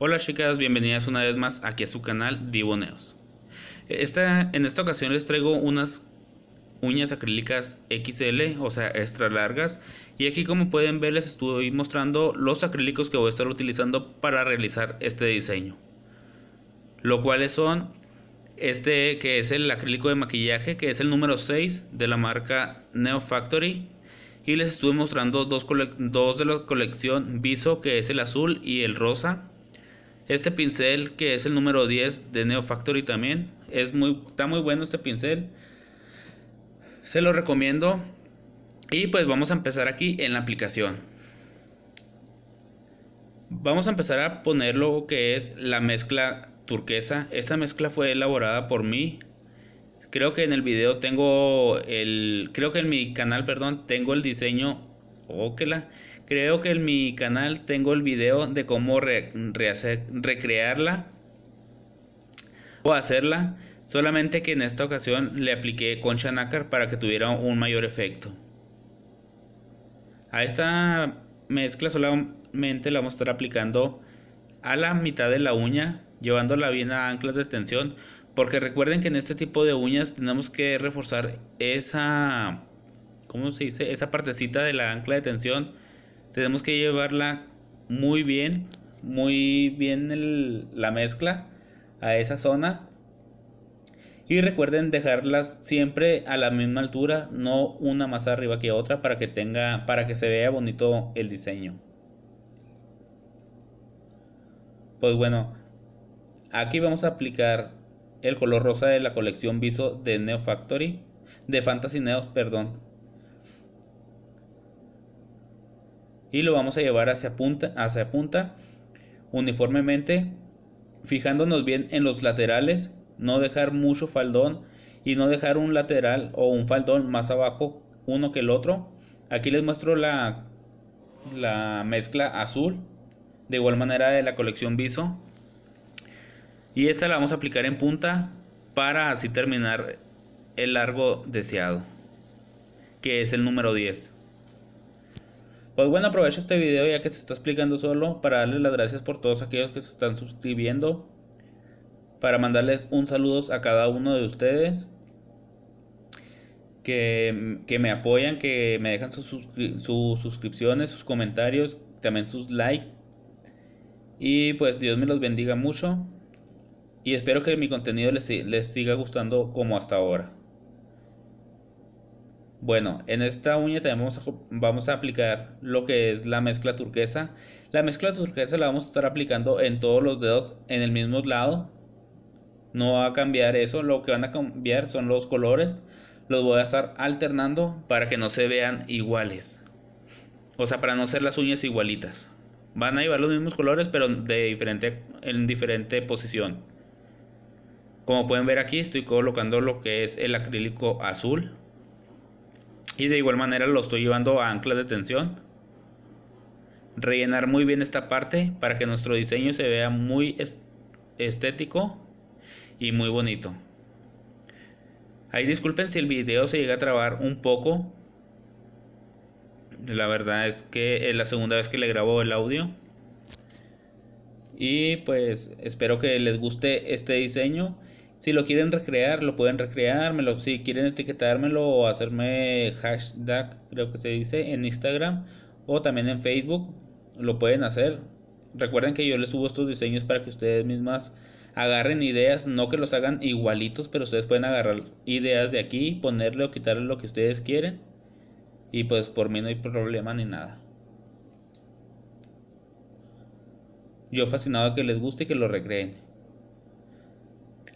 Hola chicas, bienvenidas una vez más aquí a su canal Divoneos. Esta, en esta ocasión les traigo unas uñas acrílicas XL, o sea, extra largas. Y aquí como pueden ver les estoy mostrando los acrílicos que voy a estar utilizando para realizar este diseño. Lo cuales son este que es el acrílico de maquillaje, que es el número 6 de la marca Neo Factory. Y les estuve mostrando dos, dos de la colección Viso, que es el azul y el rosa este pincel que es el número 10 de Neo Factory también. Es muy, está muy bueno este pincel. Se lo recomiendo. Y pues vamos a empezar aquí en la aplicación. Vamos a empezar a poner lo que es la mezcla turquesa. Esta mezcla fue elaborada por mí. Creo que en el video tengo el... Creo que en mi canal, perdón, tengo el diseño... que Creo que en mi canal tengo el video de cómo recrearla o hacerla, solamente que en esta ocasión le apliqué concha nácar para que tuviera un mayor efecto. A esta mezcla solamente la vamos a estar aplicando a la mitad de la uña, llevándola bien a anclas de tensión, porque recuerden que en este tipo de uñas tenemos que reforzar esa, ¿cómo se dice? Esa partecita de la ancla de tensión tenemos que llevarla muy bien, muy bien la mezcla a esa zona. Y recuerden dejarlas siempre a la misma altura, no una más arriba que otra para que tenga para que se vea bonito el diseño. Pues bueno, aquí vamos a aplicar el color rosa de la colección Viso de Neo Factory, de Fantasy Neos, perdón. y lo vamos a llevar hacia punta, hacia punta uniformemente, fijándonos bien en los laterales, no dejar mucho faldón y no dejar un lateral o un faldón más abajo uno que el otro. Aquí les muestro la, la mezcla azul, de igual manera de la colección Viso. Y esta la vamos a aplicar en punta para así terminar el largo deseado, que es el número 10. Pues bueno, aprovecho este video ya que se está explicando solo para darles las gracias por todos aquellos que se están suscribiendo. Para mandarles un saludo a cada uno de ustedes. Que, me apoyan, que me dejan sus, sus suscripciones, sus comentarios, también sus likes. Y pues Dios me los bendiga mucho. Y espero que mi contenido les, les siga gustando como hasta ahora. Bueno, en esta uña también vamos a, aplicar lo que es la mezcla turquesa. La mezcla turquesa la vamos a estar aplicando en todos los dedos en el mismo lado. No va a cambiar eso, lo que van a cambiar son los colores. Los voy a estar alternando para que no se vean iguales. O sea, para no ser las uñas igualitas. Van a llevar los mismos colores, pero de diferente, en diferente posición. Como pueden ver aquí, estoy colocando lo que es el acrílico azul. Y de igual manera lo estoy llevando a ancla de tensión. Rellenar muy bien esta parte para que nuestro diseño se vea muy estético y muy bonito. Ahí disculpen si el video se llega a trabar un poco. La verdad es que es la segunda vez que le grabo el audio. Y pues espero que les guste este diseño. Si lo quieren recrear, lo pueden recreármelo. Si quieren etiquetármelo o hacerme hashtag, creo que se dice, en Instagram o también en Facebook, lo pueden hacer. Recuerden que yo les subo estos diseños para que ustedes mismas agarren ideas, no que los hagan igualitos, pero ustedes pueden agarrar ideas de aquí, ponerle o quitarle lo que ustedes quieren. Y pues por mí no hay problema ni nada. Yo fascinado que les guste y que lo recreen.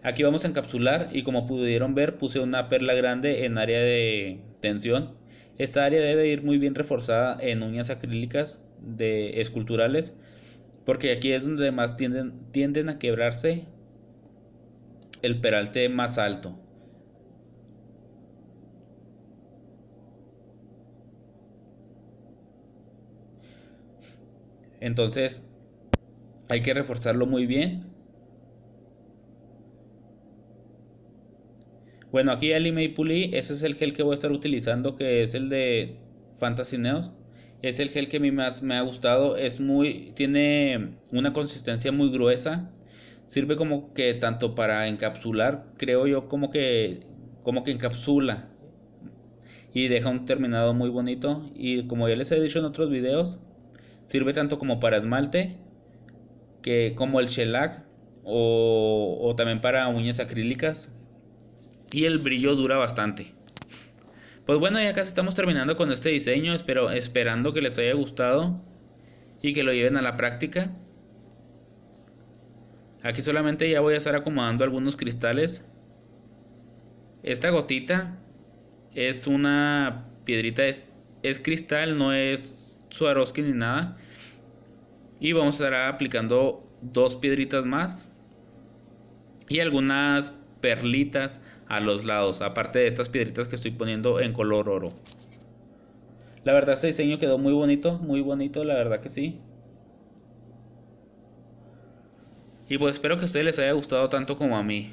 Aquí vamos a encapsular y como pudieron ver puse una perla grande en área de tensión. Esta área debe ir muy bien reforzada en uñas acrílicas de esculturales porque aquí es donde más tienden, tienden a quebrarse el peralte más alto. Entonces hay que reforzarlo muy bien Bueno, aquí el y Puli, ese es el gel que voy a estar utilizando, que es el de Fantasy Neos. Es el gel que a mí más me ha gustado. Es muy, tiene una consistencia muy gruesa. Sirve como que tanto para encapsular, creo yo, como que, como que encapsula y deja un terminado muy bonito. Y como ya les he dicho en otros videos, sirve tanto como para esmalte que como el shellac o también para uñas acrílicas y el brillo dura bastante. Pues bueno, ya casi estamos terminando con este diseño, espero, esperando que les haya gustado y que lo lleven a la práctica. Aquí solamente ya voy a estar acomodando algunos cristales. Esta gotita es una piedrita, es, es cristal, no es Swarovski ni nada. Y vamos a estar aplicando dos piedritas más y algunas perlitas a los lados, aparte de estas piedritas que estoy poniendo en color oro. La verdad este diseño quedó muy bonito, muy bonito, la verdad que sí. Y pues espero que a ustedes les haya gustado tanto como a mí.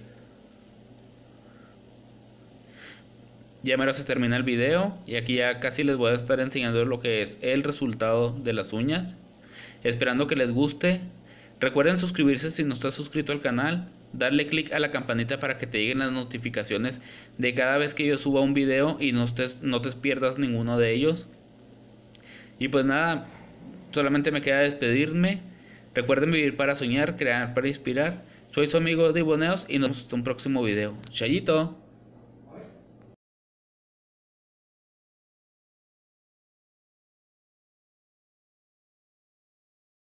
Ya mero se termina el video y aquí ya casi les voy a estar enseñando lo que es el resultado de las uñas. Esperando que les guste. Recuerden suscribirse si no estás suscrito al canal darle clic a la campanita para que te lleguen las notificaciones de cada vez que yo suba un video y no te, no te pierdas ninguno de ellos. Y pues nada, solamente me queda despedirme. Recuerden vivir para soñar, crear para inspirar. Soy su amigo Diboneos y nos vemos en un próximo video. Chayito.